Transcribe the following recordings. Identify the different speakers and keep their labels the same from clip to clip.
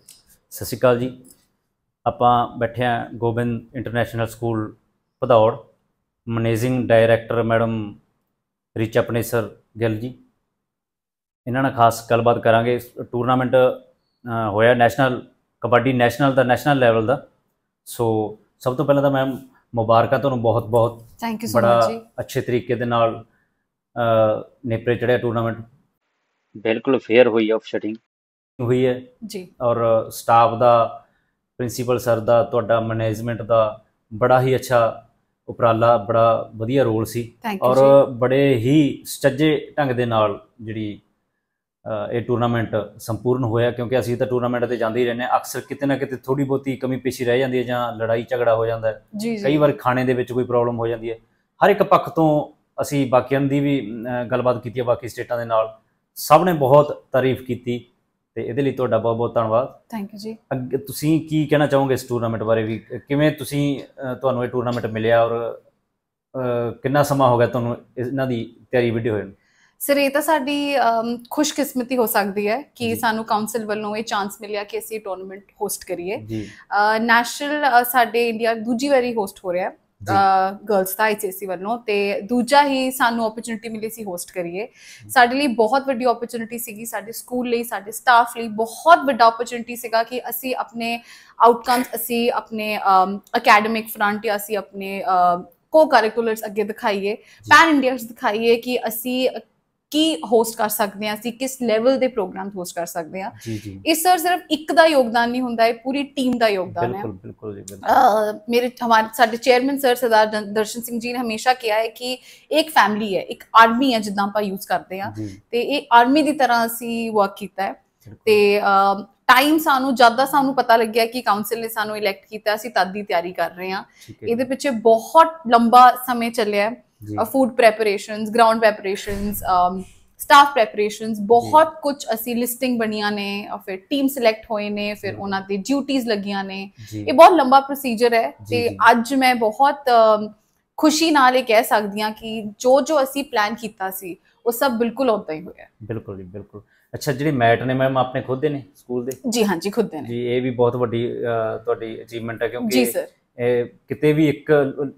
Speaker 1: ਸਤਿ ਸ਼੍ਰੀ ਅਕਾਲ ਜੀ ਆਪਾਂ ਬੈਠੇ ਆ Gobind international school Padhaur managing director madam Richa Panesar Gill ji ਇਹਨਾਂ ਨਾਲ ਖਾਸ ਗੱਲਬਾਤ ਕਰਾਂਗੇ ਟੂਰਨਾਮੈਂਟ ਹੋਇਆ ਨੈਸ਼ਨਲ ਕਬੱਡੀ ਨੈਸ਼ਨਲ ਦਾ ਨੈਸ਼ਨਲ ਲੈਵਲ ਦਾ ਸੋ ਸਭ ਤੋਂ ਪਹਿਲਾਂ ਤਾਂ ਮੈਮ ਮੁਬਾਰਕਾ ਤੁਹਾਨੂੰ ਬਹੁਤ ਬਹੁਤ ਥੈਂਕ ਯੂ ਸੋ ਮਚ ਜੀ ਅੱਛੇ ਤਰੀਕੇ ਦੇ ਨਾਲ ਨੇਪਰੇ ਚੜਿਆ ਟੂਰਨਾਮੈਂਟ ਬਿਲਕੁਲ ਫੇਅਰ ਹੋਈ ਆਫ ਸ਼ਟਿੰਗ ਹੋਈ ਹੈ ਜੀ ਔਰ ਸਟਾਫ ਦਾ ਪ੍ਰਿੰਸੀਪਲ ਸਰ ਦਾ ਤੁਹਾਡਾ ਮੈਨੇਜਮੈਂਟ ਦਾ ਬੜਾ ਹੀ ਅੱਛਾ ਉਪਰਾਲਾ ਬੜਾ ਵਧੀਆ ਰੋਲ ਸੀ ਔਰ ਬੜੇ ਹੀ ਸੱਜੇ ਢੰਗ ਦੇ ਨਾਲ ਜਿਹੜੀ ਇਹ ਟੂਰਨਾਮੈਂਟ ਸੰਪੂਰਨ ਹੋਇਆ ਕਿਉਂਕਿ ਅਸੀਂ ਤਾਂ ਟੂਰਨਾਮੈਂਟ ਤੇ ਜਾਂਦੇ ਹੀ ਰਹਿੰਦੇ ਆ ਅਕਸਰ ਕਿਤੇ ਨਾ ਕਿਤੇ ਥੋੜੀ ਬਹੁਤੀ ਕਮੀ ਪੇਸ਼ੀ ਰਹਿ ਜਾਂਦੀ ਹੈ ਜਾਂ ਲੜਾਈ ਝਗੜਾ ਹੋ ਜਾਂਦਾ ਹੈ ਕਈ ਵਾਰ ਖਾਣੇ ਦੇ ਵਿੱਚ ਕੋਈ ਪ੍ਰੋਬਲਮ ਹੋ ਜਾਂਦੀ ਹੈ ਹਰ ਇੱਕ ਪੱਖ ਤੋਂ ਅਸੀਂ ਬਾਕੀਆਂ ਦੀ ਵੀ ਗੱਲਬਾਤ ਕੀਤੀ ਹੈ ਬਾਕੀ ਸਟੇਟਾਂ ਦੇ ਨਾਲ ਸਭ ਨੇ ਬਹੁਤ ਤਾਰੀਫ ਕੀਤੀ ਤੇ ਇਹਦੇ ਲਈ ਤੁਹਾਡਾ ਬਹੁਤ ਬਹੁਤ ਧੰਨਵਾਦ ਥੈਂਕ ਯੂ ਜੀ ਅੱਗੇ ਤੁਸੀਂ ਕੀ ਕਹਿਣਾ ਚਾਹੋਗੇ ਇਸ ਟੂਰਨਾਮੈਂਟ ਬਾਰੇ ਵੀ ਕਿਵੇਂ ਤੁਸੀਂ ਤੁਹਾਨੂੰ ਇਹ ਟੂਰਨਾਮੈਂਟ ਮਿਲਿਆ ਔਰ ਕਿੰਨਾ ਸਮਾਂ ਹੋ ਗਿਆ ਤੁਹਾਨੂੰ ਇਹਨਾਂ ਦੀ ਤਿਆਰੀ ਵੀਡੀਓ ਹੋਈ
Speaker 2: ਸਰ ਇਹ ਤਾਂ ਸਾਡੀ ਖੁਸ਼ਕਿਸਮਤੀ ਹੋ ਸਕਦੀ ਹੈ ਕਿ ਸਾਨੂੰ ਕਾਉਂਸਲ ਵੱਲੋਂ ਇਹ ਚਾਂਸ ਮਿਲਿਆ ਕਿ ਅਸੀਂ ਟੂਰਨਾਮੈਂਟ ਹੋਸਟ ਕਰੀਏ ਜੀ ਨੈਸ਼ਨਲ ਸਾਡੇ ਇੰਡੀਆ ਦੂਜੀ ਵਾਰੀ ਹੋਸਟ ਹੋ ਰਿਹਾ ਹੈ ਗਰਲਸ ਦਾ ਆਈਸੀਐਸਸੀ ਵੱਲੋਂ ਤੇ ਦੂਜਾ ਹੀ ਸਾਨੂੰ ਓਪਰਚ्युनिटी ਮਿਲੀ ਸੀ ਹੋਸਟ ਕਰੀਏ ਸਾਡੇ ਲਈ ਬਹੁਤ ਵੱਡੀ ਓਪਰਚ्युनिटी ਸੀਗੀ ਸਾਡੇ ਸਕੂਲ ਲਈ ਸਾਡੇ ਸਟਾਫ ਲਈ ਬਹੁਤ ਵੱਡਾ ਓਪਰਚ्युनिटी ਸੀਗਾ ਕਿ ਅਸੀਂ ਆਪਣੇ ਆਊਟਕਮਸ ਅਸੀਂ ਆਪਣੇ ਅਕੈਡਮਿਕ ਫਰੰਟ ਜਾਂ ਅਸੀਂ ਆਪਣੇ ਕੋ ਕਰਿਕੂਲਰਸ ਅੱਗੇ ਦਿਖਾਈਏ ਪੈਨ ਇੰਡੀਆਸ ਦਿਖਾਈਏ ਕਿ ਅਸੀਂ ਕੀ ਹੋਸਟ ਕਰ ਸਕਦੇ ਆ ਅਸੀਂ ਕਿਸ ਲੈਵਲ ਦੇ ਪ੍ਰੋਗਰਾਮ ਹੋਸਟ ਕਰ ਸਕਦੇ ਆ ਇਸ ਸਰ ਸਿਰਫ ਇੱਕ ਦਾ ਯੋਗਦਾਨ ਨਹੀਂ ਹੁੰਦਾ ਇਹ ਪੂਰੀ ਟੀਮ ਦਾ ਯੋਗਦਾਨ ਹੈ ਬਿਲਕੁਲ ਬਿਲਕੁਲ ਜੀ ਮੇਰੇ ਹਮਾਰੇ ਸਾਡੇ ਚੇਅਰਮੈਨ ਸਰ ਸਰਦਾਰ ਦਰਸ਼ਨ ਸਿੰਘ ਜੀ ਨੇ ਹਮੇਸ਼ਾ ਕਿਹਾ ਹੈ ਕਿ ਇੱਕ ਫੈਮਿਲੀ ਹੈ ਇੱਕ ਆਰਮੀ ਹੈ ਜਿੱਦਾਂ ਆਪਾਂ ਯੂਜ਼ ਕਰਦੇ ਆ ਤੇ ਇਹ ਆਰਮੀ ਦੀ ਤਰ੍ਹਾਂ ਅਸੀਂ ਵਰਕ ਕੀਤਾ ਹੈ ਤੇ ਟਾਈਮ ਸਾਨੂੰ ਜਿਆਦਾ ਸਾਨੂੰ ਪਤਾ ਲੱਗਿਆ ਕਿ ਕਾਉਂਸਲ ਨੇ ਸਾਨੂੰ ਇਲੈਕਟ ਕੀਤਾ ਅਸੀਂ ਤਦ ਦੀ ਤਿਆਰੀ ਕਰ ਰਹੇ ਹਾਂ ਇਹਦੇ ਪਿੱਛੇ ਬਹੁਤ ਲੰਬਾ ਸਮੇਂ ਚੱਲਿਆ ਹੈ food preparations ground preparations staff preparations ਬਹੁਤ ਕੁਝ ਅਸੀਂ ਲਿਸਟਿੰਗ ਬਣੀਆਂ ਨੇ ਫਿਰ ਟੀਮ ਸਿਲੈਕਟ ਹੋਏ ਨੇ ਫਿਰ ਉਹਨਾਂ ਤੇ ਡਿਊਟੀਆਂ ਲੱਗੀਆਂ ਨੇ ਇਹ ਬਹੁਤ ਲੰਬਾ ਪ੍ਰੋਸੀਜਰ ਹੈ ਤੇ ਅੱਜ ਮੈਂ ਬਹੁਤ ਖੁਸ਼ੀ ਨਾਲ ਇਹ ਕਹਿ ਸਕਦੀ ਹਾਂ ਕਿ ਜੋ ਜੋ ਅਸੀਂ ਪਲਾਨ ਕੀਤਾ ਸੀ ਉਹ ਸਭ ਬਿਲਕੁਲ ਉਦਾਂ ਹੀ ਹੋਇਆ
Speaker 1: ਬਿਲਕੁਲ ਜੀ ਬਿਲਕੁਲ ਅੱਛਾ ਜਿਹੜੀ ਮੈਟ ਨੇ ਮੈਮ ਆਪਣੇ ਖੁਦ ਦੇ ਨੇ ਸਕੂਲ ਦੇ ਜੀ ਹਾਂ ਜੀ ਖੁਦ ਦੇ ਨੇ ਜੀ ਇਹ ਵੀ ਬਹੁਤ ਵੱਡੀ ਤੁਹਾਡੀ ਅਚੀਵਮੈਂਟ ਹੈ ਕਿਉਂਕਿ ਜੀ ਸਰ ਕਿਤੇ ਵੀ ਇੱਕ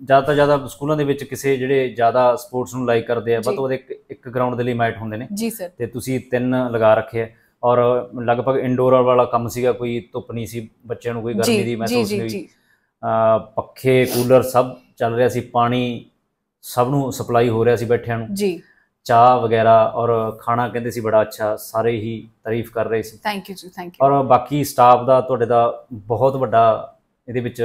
Speaker 1: ਜ਼ਿਆਦਾ ਤੋਂ ਜ਼ਿਆਦਾ ਸਕੂਲਾਂ ਦੇ ਵਿੱਚ ਕਿਸੇ ਜਿਹੜੇ ਜ਼ਿਆਦਾ ਸਪੋਰਟਸ ਨੂੰ ਲਾਈਕ ਕਰਦੇ ਆ ਵੱਧ ਤੋਂ ਇੱਕ ਇੱਕ ਗਰਾਊਂਡ ਦੇ ਲਈ ਮੈਟ ਹੁੰਦੇ ਨੇ ਜੀ ਸਰ ਤੇ ਤੁਸੀਂ ਤਿੰਨ ਲਗਾ ਰੱਖੇ ਆ ਔਰ ਲਗਭਗ ਇੰਡੋਰ ਵਾਲਾ ਕੰਮ ਸੀਗਾ ਕੋਈ ਧੁੱਪ ਨਹੀਂ ਸੀ ਬੱਚਿਆਂ ਨੂੰ ਕੋਈ ਗਰਮੀ ਦੀ ਮਹਿਸੂਸ ਨਹੀਂ ਹੋਈ ਪੱਖੇ ਕੂਲਰ ਸਭ ਚੱਲ ਰਿਹਾ ਸੀ ਪਾਣੀ ਸਭ ਨੂੰ ਸਪਲਾਈ ਹੋ ਰਿਹਾ ਸੀ ਬੈਠਿਆਂ ਨੂੰ ਜੀ ਚਾਹ ਵਗੈਰਾ ਔਰ ਖਾਣਾ ਕਹਿੰਦੇ ਸੀ ਬੜਾ ਅੱਛਾ ਸਾਰੇ ਹੀ ਤਾਰੀਫ ਕਰ ਰਹੇ ਸੀ
Speaker 2: ਥੈਂਕ ਯੂ ਜੀ ਥੈਂਕ ਯੂ ਔਰ
Speaker 1: ਬਾਕੀ ਸਟਾਫ ਦਾ ਤੁਹਾਡੇ ਦਾ ਬਹੁਤ ਵੱਡਾ ਇਹਦੇ ਵਿੱਚ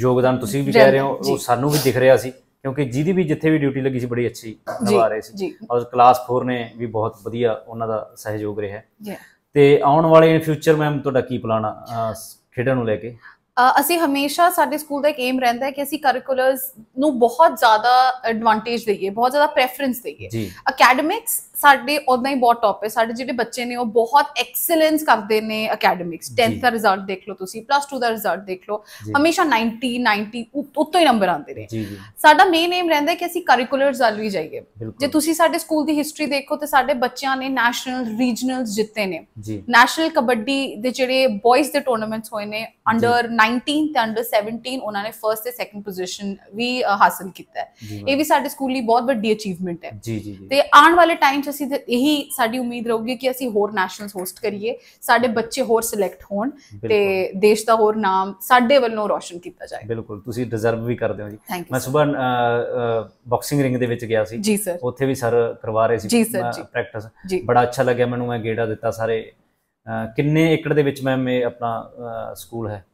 Speaker 1: ਯੋਗਦਾਨ ਤੁਸੀਂ ਵੀ ਕਹਿ ਰਹੇ ਹੋ ਉਹ ਸਾਨੂੰ ਵੀ ਦਿਖ ਰਿਹਾ ਸੀ ਕਿਉਂਕਿ ਜਿਹਦੀ ਵੀ ਜਿੱਥੇ ਵੀ ਡਿਊਟੀ ਲੱਗੀ ਸੀ ਬੜੀ ਅੱਛੀ ਨਿਭਾ ਰਹੇ ਸੀ ਔਰ ਕਲਾਸ 4 ਨੇ ਵੀ ਬਹੁਤ ਵਧੀਆ ਉਹਨਾਂ ਦਾ ਸਹਿਯੋਗ ਰਿਹਾ ਤੇ ਆਉਣ ਵਾਲੇ ਫਿਊਚਰ ਮੈਮ ਤੁਹਾਡਾ ਕੀ ਪਲਾਨ ਆ ਖੇਡਾਂ ਨੂੰ ਲੈ ਕੇ
Speaker 2: ਅਸੀਂ ਹਮੇਸ਼ਾ ਸਾਡੇ ਸਕੂਲ ਦਾ ਇੱਕ ਏਮ ਰਹਿੰਦਾ ਹੈ ਕਿ ਅਸੀਂ ਕਰਿਕੂਲਰਸ ਨੂੰ ਬਹੁਤ ਜ਼ਿਆਦਾ ਐਡਵਾਂਟੇਜ ਦਈਏ ਬਹੁਤ ਜ਼ਿਆਦਾ ਪ੍ਰੈਫਰੈਂਸ ਦਈਏ ਅਕੈਡਮਿਕਸ ਸਾਡੇ ਉਦਾਂ ਹੀ ਬਹੁਤ ਟੌਪ ਹੈ ਸਾਡੇ ਜਿਹੜੇ ਬੱਚੇ ਨੇ ਉਹ ਬਹੁਤ ਐਕਸਲੈਂਸ ਕਰਦੇ ਨੇ ਅਕੈਡਮਿਕਸ 10th ਦਾ ਰਿਜ਼ਲਟ ਦੇਖ ਲਓ ਤੁਸੀਂ ਪਲੱਸ 2 ਦਾ ਰਿਜ਼ਲਟ ਦੇਖ ਲਓ ਹਮੇਸ਼ਾ 90 90 ਉੱਤੋਂ ਹੀ ਨੰਬਰ ਆਉਂਦੇ ਨੇ ਸਾਡਾ ਮੇਨ ਏਮ ਰਹਿੰਦਾ ਕਿ ਅਸੀਂ ਕਰਿਕੂਲਰ ਵੱਲ ਵੀ ਜਾਈਏ ਜੇ ਤੁਸੀਂ ਸਾਡੇ ਸਕੂਲ ਦੀ ਹਿਸਟਰੀ ਦੇਖੋ ਤੇ ਸਾਡੇ ਬੱਚਿਆਂ ਨੇ ਨੈਸ਼ਨਲ ਰੀਜਨਲਸ ਜਿੱਤੇ ਨੇ ਨੈਸ਼ਨਲ ਕਬੱਡੀ ਦੇ ਜਿਹੜੇ ਬॉयਜ਼ ਦੇ ਟੂਰਨਾਮੈਂਟਸ ਹੋਏ ਨੇ ਅੰਡਰ 19 ਤੇ ਅੰਡਰ 17 ਉਹਨਾਂ ਨੇ ਫਰਸਟ ਤੇ ਸੈਕੰਡ ਪੋਜੀਸ਼ਨ ਵੀ ਹਾਸਲ ਕੀਤਾ ਹੈ ਇਹ ਵੀ ਸਾਡੇ ਸਕੂਲ ਲਈ ਬਹੁਤ ਵੱਡੀ ਅਚੀਵਮੈਂਟ ਹੈ ਤੇ ਆਉਣ ਵਾਲੇ ਟਾਈਮ ਕੋਸ਼ਿਸ਼ ਅਸੀਂ ਇਹੀ ਸਾਡੀ ਉਮੀਦ ਰਹੂਗੀ ਕਿ ਅਸੀਂ ਹੋਰ ਨੈਸ਼ਨਲਸ ਹੋਸਟ ਕਰੀਏ ਸਾਡੇ ਬੱਚੇ ਹੋਰ ਸਿਲੈਕਟ ਹੋਣ ਤੇ ਦੇਸ਼ ਦਾ ਹੋਰ ਨਾਮ ਸਾਡੇ ਵੱਲੋਂ ਰੋਸ਼ਨ ਕੀਤਾ ਜਾਏ
Speaker 1: ਬਿਲਕੁਲ ਤੁਸੀਂ ਡਿਜ਼ਰਵ ਵੀ ਕਰਦੇ ਹੋ ਜੀ ਮੈਂ ਸਵੇਰ ਬਾਕਸਿੰਗ ਰਿੰਗ ਦੇ ਵਿੱਚ ਗਿਆ ਸੀ ਜੀ ਸਰ ਉੱਥੇ ਵੀ ਸਰ ਕਰਵਾ ਰਹੇ ਸੀ ਪ੍ਰੈਕਟਿਸ ਬੜਾ ਅੱਛਾ ਲੱਗਿਆ ਮੈਨੂੰ ਮੈਂ ਗੇੜਾ ਦਿੱਤਾ ਸਾਰੇ ਕਿੰਨੇ ਏਕੜ ਦੇ ਵਿੱਚ ਮੈਮ ਇਹ ਆਪਣਾ ਸਕੂਲ ਹੈ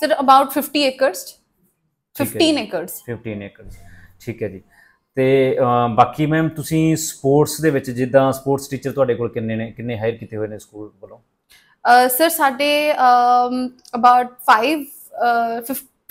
Speaker 2: ਸਰ ਅਬਾਊਟ 50 ਏਕਰਸ 15 ਏਕਰਸ
Speaker 1: 15 ਏਕਰਸ ਠੀਕ ਹੈ ਜੀ ਤੇ ਬਾਕੀ ਮੈਮ ਤੁਸੀਂ ਸਪੋਰਟਸ ਦੇ ਵਿੱਚ ਜਿੱਦਾਂ ਸਪੋਰਟਸ ਟੀਚਰ ਤੁਹਾਡੇ ਕੋਲ ਕਿੰਨੇ ਨੇ ਕਿੰਨੇ ਹਾਇਰ ਕੀਤੇ ਹੋਏ ਨੇ ਸਕੂਲ ਵੱਲੋਂ
Speaker 2: ਸਰ ਸਾਡੇ ਅਬਾਊਟ 5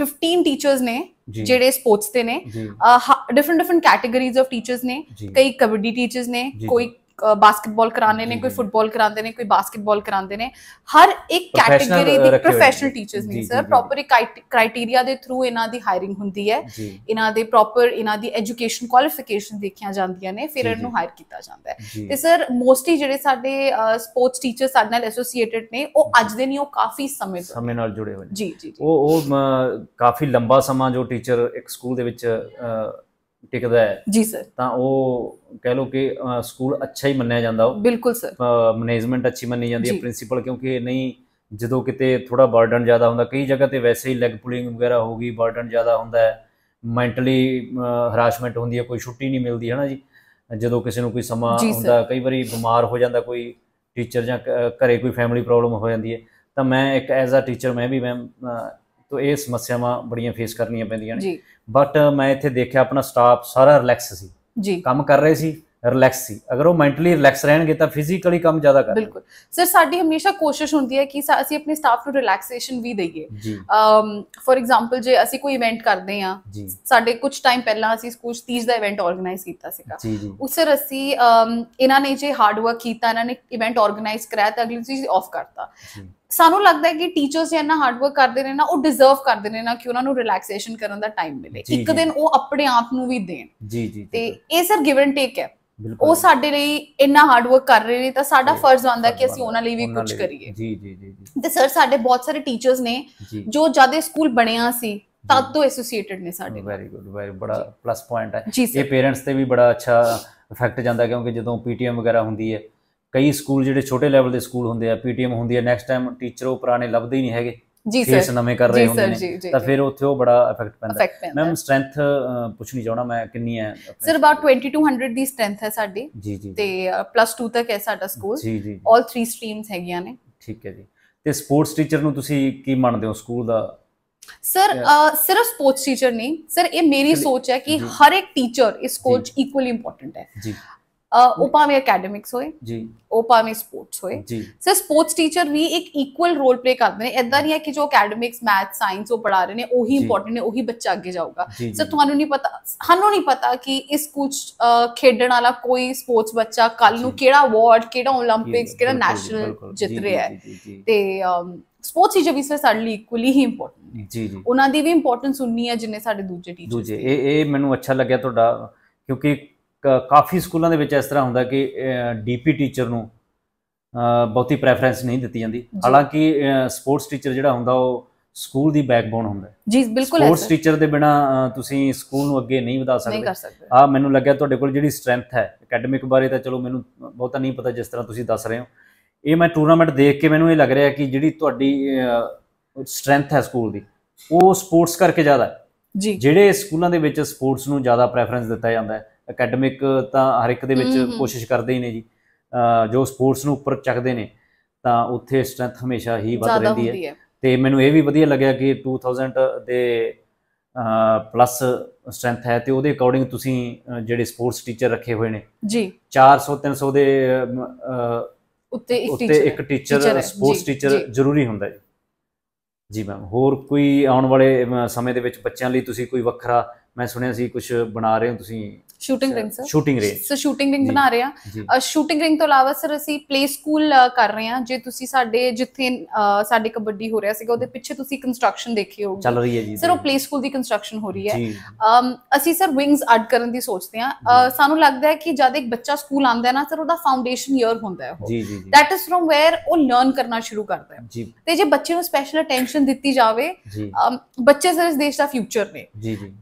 Speaker 2: 15 ਟੀਚਰਸ ਨੇ ਜਿਹੜੇ ਸਪੋਰਟਸ ਦੇ ਨੇ different different categories of teachers ਨੇ ਕਈ ਕਬੱਡੀ ਟੀਚਰਸ ਨੇ ਕੋਈ ਬਾਸਕਟਬਾਲ ਕਰਾਉਂਦੇ ਨੇ ਕੋਈ ਫੁੱਟਬਾਲ ਕਰਾਉਂਦੇ ਨੇ ਕੋਈ ਬਾਸਕਟਬਾਲ ਕਰਾਉਂਦੇ ਨੇ ਹਰ ਇੱਕ ਕੈਟਾਗਰੀ ਦੀ ਪ੍ਰੋਫੈਸ਼ਨਲ ਟੀਚਰਸ ਨੇ ਸਰ ਪ੍ਰੋਪਰ ਕ੍ਰਾਈਟੇਰੀਆ ਦੇ ਥਰੂ ਇਹਨਾਂ ਦੀ ਹਾਇਰਿੰਗ ਹੁੰਦੀ ਹੈ ਇਹਨਾਂ ਦੇ ਪ੍ਰੋਪਰ ਇਹਨਾਂ ਦੀ ਐਜੂਕੇਸ਼ਨ ਕੁਆਲੀਫਿਕੇਸ਼ਨ ਦੇਖੀਆਂ ਜਾਂਦੀਆਂ ਨੇ ਫਿਰ ਇਹਨੂੰ ਹਾਇਰ ਕੀਤਾ ਜਾਂਦਾ ਹੈ ਤੇ ਸਰ ਮੋਸਟਲੀ ਜਿਹੜੇ ਸਾਡੇ ਸਪੋਰਟਸ ਟੀਚਰ ਸਾਡੇ ਨਾਲ ਐਸੋਸੀਏਟਡ ਨੇ ਉਹ ਅੱਜ ਦੇ ਨਹੀਂ ਉਹ ਕਾਫੀ ਸਮੇਂ ਤੋਂ
Speaker 1: ਸਮੇਂ ਨਾਲ ਜੁੜੇ ਹੋਏ ਨੇ ਜੀ ਜੀ ਉਹ ਉਹ ਕਾਫੀ ਲੰਬਾ ਸਮਾਂ ਜੋ ਟੀਚਰ ਇੱਕ ਸਕੂਲ ਦੇ ਵਿੱਚ ਟਿਕਦਾ ਹੈ ਜੀ ਸਰ ਤਾਂ ਉਹ ਕਹਿ ਲੋ ਕਿ ਸਕੂਲ ਅੱਛਾ ਹੀ ਮੰਨਿਆ ਜਾਂਦਾ ਉਹ ਬਿਲਕੁਲ ਸਰ ਮੈਨੇਜਮੈਂਟ ਅੱਛੀ ਮੰਨੀ ਜਾਂਦੀ ਹੈ ਪ੍ਰਿੰਸੀਪਲ ਕਿਉਂਕਿ ਨਹੀਂ ਜਦੋਂ ਕਿਤੇ ਥੋੜਾ ਬਰਡਨ ਜ਼ਿਆਦਾ ਹੁੰਦਾ ਕਈ ਜਗ੍ਹਾ ਤੇ ਵੈਸੇ ਹੀ ਲੈਗ ਪੁਲਿੰਗ ਵਗੈਰਾ ਹੋ ਗਈ ਬਰਡਨ ਜ਼ਿਆਦਾ ਹੁੰਦਾ ਹੈ ਮੈਂਟਲੀ ਹਰਾਸਮੈਂਟ ਹੁੰਦੀ ਹੈ ਕੋਈ ਛੁੱਟੀ ਨਹੀਂ ਮਿਲਦੀ ਹਨਾ ਜੀ ਜਦੋਂ ਕਿਸੇ ਨੂੰ ਕੋਈ ਸਮਾਂ ਹੁੰਦਾ ਕਈ ਵਾਰੀ ਬਿਮਾਰ ਹੋ ਜਾਂਦਾ ਕੋਈ ਟੀਚਰ ਜਾਂ ਘਰੇ ਕੋਈ ਫੈਮਿਲੀ ਪ੍ਰੋਬਲਮ ਹੋ ਜਾਂਦੀ ਹੈ ਤਾਂ ਮੈਂ ਇੱਕ ਐਜ਼ ਅ ਟੀਚਰ ਮੈਂ ਵੀ ਮੈਂ ਤੋ ਇਹ ਸਮੱਸਿਆਵਾਂ ਬੜੀਆਂ ਫੇਸ ਕਰਨੀਆਂ ਪੈਂਦੀਆਂ ਨੇ ਬਟ ਮੈਂ ਇੱਥੇ ਦੇਖਿਆ ਆਪਣਾ ਸਟਾਫ ਸਾਰਾ ਰਿਲੈਕਸ ਸੀ ਜੀ ਕੰਮ ਕਰ ਰਹੇ ਸੀ ਰਿਲੈਕਸ ਸੀ ਅਗਰ ਉਹ ਮੈਂਟਲੀ ਰਿਲੈਕਸ ਰਹਿਣਗੇ ਤਾਂ ਫਿਜ਼ੀਕਲੀ ਕੰਮ ਜ਼ਿਆਦਾ ਕਰਨਗੇ ਬਿਲਕੁਲ
Speaker 2: ਸਰ ਸਾਡੀ ਹਮੇਸ਼ਾ ਕੋਸ਼ਿਸ਼ ਹੁੰਦੀ ਹੈ ਕਿ ਅਸੀਂ ਆਪਣੇ ਸਟਾਫ ਨੂੰ ਰਿਲੈਕਸੇਸ਼ਨ ਵੀ ਦਈਏ ਅਮ ਫੋਰ ਐਗਜ਼ਾਮਪਲ ਜੇ ਅਸੀਂ ਕੋਈ ਇਵੈਂਟ ਕਰਦੇ ਆ ਸਾਡੇ ਕੁਝ ਟਾਈਮ ਪਹਿਲਾਂ ਅਸੀਂ ਸਕੂਲ ਤੀਜ ਦਾ ਇਵੈਂਟ ਆਰਗੇਨਾਈਜ਼ ਕੀਤਾ ਸੀਗਾ ਉਸ ਸਰ ਅਸੀਂ ਇਹਨਾਂ ਨੇ ਜੇ ਹਾਰਡ ਵਰਕ ਕੀਤਾ ਇਹਨਾਂ ਨੇ ਇਵੈਂਟ ਆਰਗੇਨਾਈਜ਼ ਕਰਾਇਆ ਤਾਂ ਅਗਲੀ ਚੀਜ਼ ਆਫ ਕਰਤਾ ਸਾਨੂੰ ਲੱਗਦਾ ਹੈ ਕਿ ਟੀਚਰਸ ਇੰਨਾ ਹਾਰਡ ਵਰਕ ਕਰਦੇ ਨੇ ਨਾ ਉਹ ਡਿਜ਼ਰਵ ਕਰਦੇ ਨੇ ਨਾ ਕਿ ਉਹਨਾਂ ਨੂੰ ਰਿਲੈਕਸੇਸ਼ਨ ਕਰਨ ਦਾ ਟਾਈਮ ਮਿਲੇ ਇੱਕ ਦਿਨ ਉਹ ਆਪਣੇ ਆਪ ਨੂੰ ਵੀ ਦੇਣ ਜੀ ਜੀ ਤੇ ਇਹ ਸਰ ਗਿਵਨ ਟੇਕ ਹੈ ਉਹ ਸਾਡੇ ਲਈ ਇੰਨਾ ਹਾਰਡ ਵਰਕ ਕਰ ਰਹੇ ਨੇ ਤਾਂ ਸਾਡਾ ਫਰਜ਼ ਆਂਦਾ ਕਿ ਅਸੀਂ ਉਹਨਾਂ ਲਈ ਵੀ ਕੁਝ ਕਰੀਏ ਜੀ ਜੀ ਜੀ ਤੇ ਸਰ ਸਾਡੇ ਬਹੁਤ ਸਾਰੇ ਟੀਚਰਸ ਨੇ ਜੋ ਜਦੇ ਸਕੂਲ ਬਣਿਆ ਸੀ ਤਦ ਤੋਂ ਐਸੋਸੀਏਟਡ ਨੇ ਸਾਡੇ
Speaker 1: ਵੈਰੀ ਗੁੱਡ ਵੈਰੀ ਬੜਾ ਪਲੱਸ ਪੁਆਇੰਟ ਹੈ ਇਹ ਪੇਰੈਂਟਸ ਤੇ ਵੀ ਬੜਾ ਅੱਛਾ ਇਫੈਕਟ ਜਾਂਦਾ ਕਿਉਂਕਿ ਜਦੋਂ ਪੀਟੀਐਮ ਵਗੈਰਾ ਹੁੰਦੀ ਹੈ ਕਈ ਸਕੂਲ ਜਿਹੜੇ ਛੋਟੇ ਲੈਵਲ ਦੇ ਸਕੂਲ ਹੁੰਦੇ ਆ ਪੀਟੀਐਮ ਹੁੰਦੀ ਆ ਨੈਕਸਟ ਟਾਈਮ ਟੀਚਰ ਉਹ ਪੁਰਾਣੇ ਲੱਭਦੇ ਹੀ ਨਹੀਂ ਹੈਗੇ ਜੀ ਸਰ ਇਸ ਨਵੇਂ ਕਰ ਰਹੇ ਹੁੰਦੇ ਨੇ ਤਾਂ ਫਿਰ ਉੱਥੇ ਉਹ ਬੜਾ ਇਫੈਕਟ ਪੈਂਦਾ ਮੈਮ ਸਟਰੈਂਥ ਪੁੱਛਣੀ ਚਾਹਣਾ ਮੈਂ ਕਿੰਨੀ ਹੈ
Speaker 2: ਸਰ ਅਬਾਊਟ 2200 ਦੀ ਸਟਰੈਂਥ ਹੈ ਸਾਡੀ ਜੀ ਜੀ ਤੇ ਪਲੱਸ 2 ਤੱਕ ਹੈ ਸਾਡਾ ਸਕੂਲ ਜੀ ਜੀ ਆਲ 3 ਸਟਰੀਮਸ ਹੈਗੀਆਂ ਨੇ
Speaker 1: ਠੀਕ ਹੈ ਜੀ ਤੇ ਸਪੋਰਟਸ ਟੀਚਰ ਨੂੰ ਤੁਸੀਂ ਕੀ ਮੰਨਦੇ ਹੋ ਸਕੂਲ ਦਾ
Speaker 2: ਸਰ ਸਿਰਫ ਸਪੋਰਟਸ ਟੀਚਰ ਨਹੀਂ ਸਰ ਇਹ ਮੇਰੀ ਸੋਚ ਹੈ ਕਿ ਹਰ ਇੱਕ ਟੀਚਰ ਇਸ ਕੋਚ ਇਕੁਅਲੀ ਇੰਪੋਰਟੈਂਟ ਹੈ ਜੀ ਉਹ ਭਾਵੇਂ ਅਕੈਡਮਿਕਸ ਹੋਏ ਜੀ ਉਹ ਭਾਵੇਂ ਸਪੋਰਟਸ ਹੋਏ ਜੀ ਸਰ ਸਪੋਰਟਸ ਟੀਚਰ ਵੀ ਇੱਕ ਇਕੁਅਲ ਰੋਲ ਪਲੇ ਕਰਦੇ ਨੇ ਇਦਾਂ ਨਹੀਂ ਹੈ ਕਿ ਜੋ ਅਕੈਡਮਿਕਸ ਮੈਥ ਸਾਇੰਸ ਉਹ ਪੜਾ ਰਹੇ ਨੇ ਉਹੀ ਇੰਪੋਰਟੈਂਟ ਨੇ ਉਹੀ ਬੱਚਾ ਅੱਗੇ ਜਾਊਗਾ ਸਰ ਤੁਹਾਨੂੰ ਨਹੀਂ ਪਤਾ ਸਾਨੂੰ ਨਹੀਂ ਪਤਾ ਕਿ ਇਸ ਕੁਝ ਖੇਡਣ ਵਾਲਾ ਕੋਈ ਸਪੋਰਟਸ ਬੱਚਾ ਕੱਲ ਨੂੰ ਕਿਹੜਾ ਅਵਾਰਡ ਕਿਹੜਾ 올림픽ਸ ਕਿਹੜਾ ਨੈਸ਼ਨਲ ਜਿੱਤ ਰਿਹਾ ਹੈ ਤੇ ਸਪੋਰਟਸ ਟੀਚਰ ਵੀ ਸਾਡੇ ਲਈ ਇਕੁਅਲੀ ਹੀ ਇੰਪੋਰਟੈਂਟ ਜੀ ਜੀ ਉਹਨਾਂ ਦੀ ਵੀ ਇੰਪੋਰਟੈਂਸ ਹੁੰਨੀ ਹੈ ਜਿੰਨੇ ਸਾਡੇ ਦੂਜੇ ਟੀਚਰ ਦੂਜੇ
Speaker 1: ਇਹ ਇਹ ਮੈਨੂੰ ਅੱਛਾ ਲੱਗਿਆ ਤੁਹਾਡਾ ਕਿਉਂਕਿ ਕਾਫੀ ਸਕੂਲਾਂ ਦੇ ਵਿੱਚ ਇਸ ਤਰ੍ਹਾਂ ਹੁੰਦਾ ਕਿ ਡੀਪੀ ਟੀਚਰ ਨੂੰ ਬਹੁਤੀ ਪ੍ਰੈਫਰੈਂਸ ਨਹੀਂ ਦਿੱਤੀ ਜਾਂਦੀ ਹਾਲਾਂਕਿ ਸਪੋਰਟਸ ਟੀਚਰ ਜਿਹੜਾ ਹੁੰਦਾ ਉਹ ਸਕੂਲ ਦੀ ਬੈਕਬੋਨ ਹੁੰਦਾ ਜੀ ਬਿਲਕੁਲ ਸਪੋਰਟਸ ਟੀਚਰ ਦੇ ਬਿਨਾ ਤੁਸੀਂ ਸਕੂਲ ਨੂੰ ਅੱਗੇ ਨਹੀਂ ਵਧਾ ਸਕਦੇ ਆ ਮੈਨੂੰ ਲੱਗਿਆ ਤੁਹਾਡੇ ਕੋਲ ਜਿਹੜੀ ਸਟਰੈਂਥ ਹੈ ਅਕੈਡਮਿਕ ਬਾਰੇ ਤਾਂ ਚਲੋ ਮੈਨੂੰ ਬਹੁਤਾ ਨਹੀਂ ਪਤਾ ਜਿਸ ਤਰ੍ਹਾਂ ਤੁਸੀਂ ਦੱਸ ਰਹੇ ਹੋ ਇਹ ਮੈਂ ਟੂਰਨਾਮੈਂਟ ਦੇਖ ਕੇ ਮੈਨੂੰ ਇਹ ਲੱਗ ਰਿਹਾ ਕਿ ਜਿਹੜੀ ਤੁਹਾਡੀ ਸਟਰੈਂਥ ਹੈ ਸਕੂਲ ਦੀ ਉਹ ਸਪੋਰਟਸ ਕਰਕੇ ਜ਼ਿਆਦਾ ਜੀ ਜਿਹੜੇ ਸਕੂਲਾਂ ਦੇ ਵਿੱਚ ਸਪੋਰਟਸ ਨੂੰ ਜ਼ਿਆਦਾ ਪ੍ਰੈਫਰੈਂਸ ਦਿੱਤਾ ਜਾਂਦਾ ਹੈ ਅਕੈਡਮਿਕ ਤਾਂ ਹਰ ਇੱਕ ਦੇ ਵਿੱਚ ਕੋਸ਼ਿਸ਼ ਕਰਦੇ ਹੀ ਨੇ ਜੀ ਜੋ ਸਪੋਰਟਸ ਨੂੰ ਉੱਪਰ ਚੱਕਦੇ ਨੇ ਤਾਂ ਉੱਥੇ ਸਟਰੈਂਥ ਹਮੇਸ਼ਾ ਹੀ ਵੱਧ ਰਹਿੰਦੀ ਹੈ ਤੇ ਮੈਨੂੰ ਇਹ ਵੀ ਵਧੀਆ ਲੱਗਿਆ ਕਿ 2000 ਦੇ ਪਲੱਸ ਸਟਰੈਂਥ ਹੈ ਤੇ ਉਹਦੇ ਅਕੋਰਡਿੰਗ ਤੁਸੀਂ ਜਿਹੜੇ ਸਪੋਰਟਸ ਟੀਚਰ ਰੱਖੇ ਹੋਏ ਨੇ ਜੀ 400 300 ਦੇ ਉੱਤੇ ਇੱਕ ਟੀਚਰ ਇੱਕ ਟੀਚਰ ਸਪੋਰਟਸ ਟੀਚਰ ਜ਼ਰੂਰੀ ਹੁੰਦਾ ਜੀ ਜੀ ਮੈਮ ਹੋਰ ਕੋਈ ਆਉਣ ਵਾਲੇ ਸਮੇਂ ਦੇ ਵਿੱਚ ਬੱਚਿਆਂ ਲਈ ਤੁਸੀਂ ਕੋਈ ਵੱਖਰਾ ਮੈਂ ਸੁਣਿਆ ਸੀ ਕੁਝ ਬਣਾ ਰਹੇ ਹੋ ਤੁਸੀਂ
Speaker 2: shooting ring sir shooting ring so shooting ring ਬਣਾ ਰਹੇ ਆ ਸ਼ੂਟਿੰਗ ਰਿੰਗ ਤੋਂ ਇਲਾਵਾ ਸਰ ਅਸੀਂ ਪਲੇ ਸਕੂਲ ਕਰ ਰਹੇ ਆ ਜੇ ਤੁਸੀਂ ਸਾਡੇ ਜਿੱਥੇ ਸਾਡੇ ਕਬੱਡੀ ਹੋ ਰਿਹਾ ਸੀਗਾ ਉਹਦੇ ਪਿੱਛੇ ਤੁਸੀਂ ਕੰਸਟਰਕਸ਼ਨ ਦੇਖੀ ਹੋਊਗੀ ਚੱਲ ਰਹੀ ਹੈ ਜੀ ਸਰ ਉਹ ਪਲੇ ਸਕੂਲ ਦੀ ਕੰਸਟਰਕਸ਼ਨ ਹੋ ਰਹੀ ਹੈ ਅਸੀਂ ਸਰ ਵਿੰਗਸ ਐਡ ਕਰਨ ਦੀ ਸੋਚਦੇ ਆ ਸਾਨੂੰ ਲੱਗਦਾ ਹੈ ਕਿ ਜਦ ਇੱਕ ਬੱਚਾ ਸਕੂਲ ਆਂਦਾ ਹੈ ਨਾ ਸਰ ਉਹਦਾ ਫਾਊਂਡੇਸ਼ਨ ਈਅਰ ਹੁੰਦਾ ਹੈ ਉਹ ਦੈਟ ਇਜ਼ ਫਰਮ ਵੇਅਰ ਉਹ ਲਰਨ ਕਰਨਾ ਸ਼ੁਰੂ ਕਰਦਾ ਹੈ ਤੇ ਜੇ ਬੱਚੇ ਨੂੰ ਸਪੈਸ਼ਲ ਅਟੈਂਸ਼ਨ ਦਿੱਤੀ ਜਾਵੇ ਬੱਚੇ ਸਰ ਇਸ ਦੇਸ਼ ਦਾ ਫਿਊਚਰ ਨੇ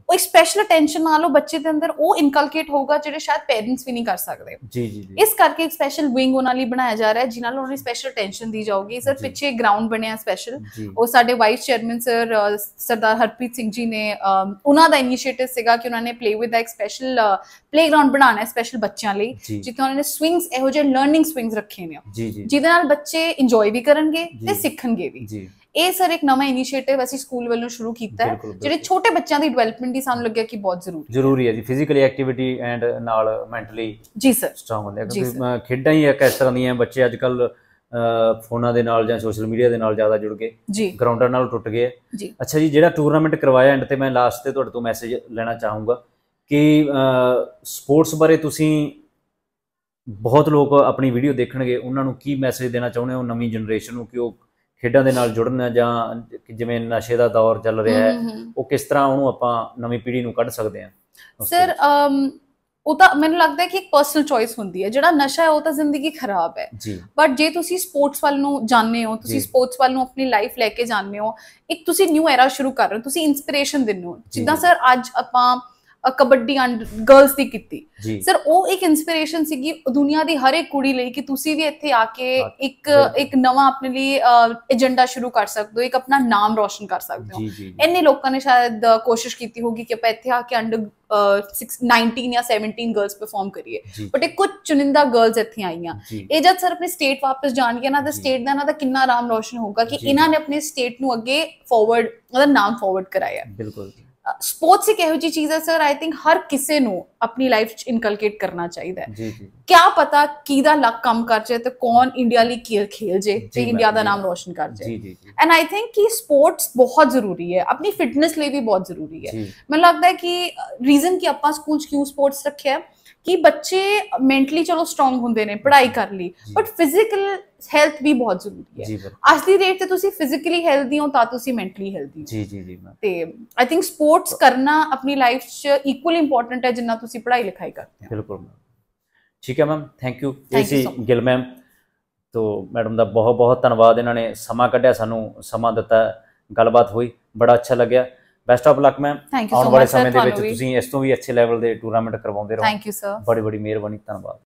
Speaker 2: ਉਹ ਇੱਕ ਸਪੈਸ਼ਲ ਅਟੈਂਸ਼ਨ ਨਾਲ ਉਹ ਬੱਚੇ ਦੇ ਅੰਦਰ ਉਹ ਇਨਕਲਕੇਟ ਹੋਗਾ ਜਿਹੜੇ ਸ਼ਾਇਦ ਪੇਰੈਂਟਸ ਵੀ ਨਹੀਂ ਕਰ ਸਕਦੇ ਜੀ ਜੀ ਜੀ ਇਸ ਕਰਕੇ ਇੱਕ ਸਪੈਸ਼ਲ ਵਿੰਗ ਉਹਨਾਂ ਲਈ ਬਣਾਇਆ ਜਾ ਰਿਹਾ ਹੈ ਜਿਨ੍ਹਾਂ ਨੂੰ ਉਹਨਾਂ ਸਪੈਸ਼ਲ ਅਟੈਂਸ਼ਨ ਦੀ ਜਾਊਗੀ ਸਰ ਪਿੱਛੇ ਗਰਾਊਂਡ ਬਣਿਆ ਸਪੈਸ਼ਲ ਉਹ ਸਾਡੇ vice chairman sir Sardar Harpreet Singh ji ਨੇ ਉਹਨਾਂ ਦਾ ਇਨੀਸ਼ੀਏਟਿਵ ਸੀਗਾ ਕਿ ਉਹਨਾਂ ਨੇ ਪਲੇ ਵਿਦ ਦਾ ਇੱਕ ਸਪੈਸ਼ਲ ਪਲੇਗਰਾਉਂਡ ਬਣਾਉਣਾ ਹੈ ਸਪੈਸ਼ਲ ਬੱਚਿਆਂ ਲਈ ਜਿੱਥੇ ਉਹਨਾਂ ਨੇ ਸਵਿੰਗਸ ਇਹੋ ਜਿਹੇ ਲਰਨਿੰਗ ਸਵਿੰਗਸ ਰੱਖੇ ਨੇ ਜਿਹਦੇ ਨਾਲ ਬੱਚੇ ਇੰਜੋਏ ਵੀ ਕਰਨਗੇ ਤੇ ਸਿੱਖਣਗੇ ਵੀ ਜੀ ਇਹ ਸਰ ਇੱਕ ਨਵਾਂ ਇਨੀਸ਼ੀਏਟਿਵ ਅਸੀਂ ਸਕੂਲ ਵੱਲੋਂ ਸ਼ੁਰੂ ਕੀਤਾ ਹੈ ਜਿਹੜੇ ਛੋਟੇ ਬੱਚਿਆਂ ਦੀ ਡਿਵੈਲਪਮੈਂਟ ਦੀ ਸਾਨੂੰ ਲੱਗਿਆ ਕਿ ਬਹੁਤ ਜ਼ਰੂਰੀ
Speaker 1: ਹੈ ਜ਼ਰੂਰੀ ਹੈ ਜੀ ਫਿਜ਼ੀਕਲੀ ਐਕਟੀਵਿਟੀ ਐਂਡ ਨਾਲ ਮੈਂਟਲੀ ਜੀ ਸਰ ਸਟਰੋਂਗ ਹੁੰਦੇ ਕਿਉਂਕਿ ਖੇਡਾਂ ਹੀ ਇੱਕ ਇਸ ਤਰ੍ਹਾਂ ਦੀਆਂ ਬੱਚੇ ਅੱਜ ਕੱਲ ਫੋਨਾਂ ਦੇ ਨਾਲ ਜਾਂ ਸੋਸ਼ਲ ਮੀਡੀਆ ਦੇ ਨਾਲ ਜ਼ਿਆਦਾ ਜੁੜ ਗਏ ਗਰਾਊਂਡਰ ਨਾਲ ਟੁੱਟ ਗਏ ਅੱਛਾ ਜੀ ਜਿਹੜਾ ਟੂਰਨਾਮੈਂਟ ਕਰਵਾਇਆ ਐਂਡ ਤੇ ਮੈਂ ਲਾਸਟ ਤੇ ਤੁਹਾਡੇ ਤੋਂ ਮੈਸੇਜ ਲੈਣਾ ਚਾਹੂੰਗਾ ਕਿ ਸਪੋਰਟਸ ਬਾਰੇ ਤੁਸੀਂ ਬਹੁਤ ਲੋਕ ਆਪਣੀ ਵੀਡੀਓ ਦੇਖਣਗੇ ਉਹਨਾਂ ਨੂੰ ਕੀ ਮੈਸੇਜ ਦੇਣਾ ਚਾਹੁੰਦੇ ਹੋ ਨਵੀਂ ਜਨਰੇਸ਼ਨ ਨੂੰ ਕਿ ਉਹ ਖੇਡਾਂ ਦੇ ਨਾਲ ਜੁੜਨ ਜਾਂ ਜਿਵੇਂ ਨਸ਼ੇ ਦਾ ਦੌਰ ਚੱਲ ਰਿਹਾ ਹੈ ਉਹ ਕਿਸ ਤਰ੍ਹਾਂ ਉਹਨੂੰ ਆਪਾਂ ਨਵੀਂ ਪੀੜ੍ਹੀ ਨੂੰ ਕੱਢ ਸਕਦੇ ਹਾਂ
Speaker 2: ਸਰ ਉਹ ਤਾਂ ਮੈਨੂੰ ਲੱਗਦਾ ਹੈ ਕਿ ਇੱਕ ਪਰਸਨਲ ਚੋਇਸ ਹੁੰਦੀ ਹੈ ਜਿਹੜਾ ਨਸ਼ਾ ਹੈ ਉਹ ਤਾਂ ਜ਼ਿੰਦਗੀ ਖਰਾਬ ਹੈ ਬਟ ਜੇ ਤੁਸੀਂ ਸਪੋਰਟਸ ਵੱਲ ਨੂੰ ਜਾਣਦੇ ਹੋ ਤੁਸੀਂ ਸਪੋਰਟਸ ਵੱਲ ਨੂੰ ਆਪਣੀ ਲਾਈਫ ਲੈ ਕੇ ਜਾਣਦੇ ਹੋ ਇੱਕ ਤੁਸੀਂ ਨਿਊ ਐਰਾ ਸ਼ੁਰੂ ਕਰ ਰਹੇ ਹੋ ਤੁਸੀਂ ਇਨਸਪੀਰੇਸ਼ਨ ਦਿੰਦੇ ਹੋ ਜਿੱਦਾਂ ਸਰ ਅੱਜ ਆਪਾਂ ਕਬੱਡੀ ਗਰਲਸ ਦੀ ਕੀਤੀ ਸਰ ਉਹ ਇੱਕ ਇਨਸਪੀਰੇਸ਼ਨ ਸੀਗੀ ਦੁਨੀਆ ਦੀ ਹਰ ਇੱਕ ਕੁੜੀ ਲਈ ਕਿ ਤੁਸੀਂ ਵੀ ਇੱਥੇ ਆ ਕੇ ਇੱਕ ਇੱਕ ਨਵਾਂ ਆਪਣੇ ਲਈ ਏਜੰਡਾ ਸ਼ੁਰੂ ਕਰ ਸਕਦੇ ਹੋ ਇੱਕ ਆਪਣਾ ਨਾਮ ਰੋਸ਼ਨ ਕਰ ਸਕਦੇ ਹੋ ਇੰਨੇ ਲੋਕਾਂ ਨੇ ਸ਼ਾਇਦ ਕੋਸ਼ਿਸ਼ ਕੀਤੀ ਹੋਗੀ ਕਿ ਆਪਾਂ ਇੱਥੇ ਆ ਕੇ ਅੰਡਰ 19 ਜਾਂ 17 ਗਰਲਸ ਪਰਫਾਰਮ ਕਰੀਏ ਬਟ ਇਹ ਕੁਝ ਚੁਣਿੰਦਾ ਗਰਲਸ ਇੱਥੇ ਆਈਆਂ ਇਹ ਜਦ ਸਰ ਆਪਣੇ ਸਟੇਟ ਵਾਪਸ ਜਾਣਗੇ ਨਾ ਤਾਂ ਸਟੇਟ ਦਾ ਨਾ ਤਾਂ ਕਿੰਨਾ ਨਾਮ ਰੋਸ਼ਨ ਹੋਊਗਾ ਕਿ ਇਹਨਾਂ ਨੇ ਆਪਣੇ ਸਟੇਟ ਨੂੰ ਅੱਗੇ ਫਾਰਵਰਡ ਮਤਲਬ ਨਾਮ ਫਾਰਵਰਡ ਕਰਾਇਆ ਬਿਲਕੁਲ ਸਪੋਰਟਸ ਇੱਕ ਇਹੋ ਜੀ ਚੀਜ਼ ਹੈ ਸਰ ਆਈ ਥਿੰਕ ਹਰ ਕਿਸੇ ਨੂੰ ਆਪਣੀ ਲਾਈਫ 'ਚ ਇਨਕਲਕੇਟ ਕਰਨਾ ਚਾਹੀਦਾ ਹੈ ਜੀ ਜੀ ਕੀ ਪਤਾ ਕਿਹਦਾ ਲੱਕ ਕੰਮ ਕਰ ਜਾਏ ਤੇ ਕੌਣ ਇੰਡੀਆ ਲਈ ਖੇਲ ਖੇਲ ਜੇ ਤੇ ਇੰਡੀਆ ਦਾ ਨਾਮ ਰੋਸ਼ਨ ਕਰ ਜਾਏ ਜੀ ਜੀ ਐਂਡ ਆਈ ਥਿੰਕ ਕਿ ਸਪੋਰਟਸ ਬਹੁਤ ਜ਼ਰੂਰੀ ਹੈ ਆਪਣੀ ਫਿਟਨੈਸ ਲਈ ਵੀ ਬਹੁਤ ਜ਼ਰੂਰੀ ਹੈ ਮੈਨੂੰ ਲੱਗਦਾ ਹੈ ਕਿ ਰੀਜ਼ਨ ਕਿ ਆਪਾਂ ਸਕੂਲ 'ਚ ਕਿਉਂ ਸਪੋਰਟਸ ਰੱਖਿਆ ਹੈ ਕਿ ਬੱਚੇ ਮੈਂਟਲੀ ਚਲੋ ਸਟਰੋਂਗ ਹੁੰਦੇ ਨੇ ਪੜ੍ਹਾਈ ਕਰ ਲਈ ਬਟ ਫਿਜ਼ੀਕਲ ਹੈਲਥ ਵੀ ਬਹੁਤ ਜ਼ਰੂਰੀ ਹੈ ਅੱਜ ਦੀ ਡੇਟ ਤੇ ਤੁਸੀਂ ਫਿਜ਼ੀਕਲੀ ਹੈਲਦੀ ਹੋ ਤਾਂ ਤੁਸੀਂ ਮੈਂਟਲੀ ਹੈਲਦੀ ਜੀ ਜੀ ਜੀ ਤੇ ਆਈ ਥਿੰਕ ਸਪੋਰਟਸ ਕਰਨਾ ਆਪਣੀ ਲਾਈਫ 'ਚ ਇਕੁਅਲ ਇੰਪੋਰਟੈਂਟ ਹੈ ਜਿੰਨਾ ਤੁਸੀਂ ਪੜ੍ਹਾਈ ਲਿਖਾਈ ਕਰਦੇ
Speaker 1: ਹੋ ਬਿਲਕੁਲ ਠੀਕ ਹੈ ਮੈਮ ਥੈਂਕ ਯੂ ਜੀ ਗਿਲ ਮੈਮ ਤੋਂ ਮੈਡਮ ਦਾ ਬਹੁਤ ਬਹੁਤ ਧੰਨਵਾਦ ਇਹਨਾਂ ਨੇ ਸਮਾਂ ਕੱਢਿਆ ਸਾਨੂੰ ਸਮਾਂ ਦਿੱਤਾ ਗੱਲਬਾਤ ਹੋਈ ਬੜਾ ਅੱਛਾ ਲੱਗਿਆ ਬੈਸਟ ਆਫ ਲੱਕ ਮੈਮ ਆਉਣ ਵਾਲੇ ਸਮੇਂ ਦੇ ਵਿੱਚ ਤੁਸੀਂ ਇਸ ਤੋਂ ਵੀ ਅੱਛੇ ਲੈਵਲ ਦੇ ਟੂਰਨਾਮੈਂਟ ਕਰਵਾਉਂਦੇ ਰਹੋ ਥੈਂਕ ਯੂ ਸਰ ਬੜੀ ਬੜੀ ਮਿਹਰਬਾਨੀ ਧੰਨਵਾਦ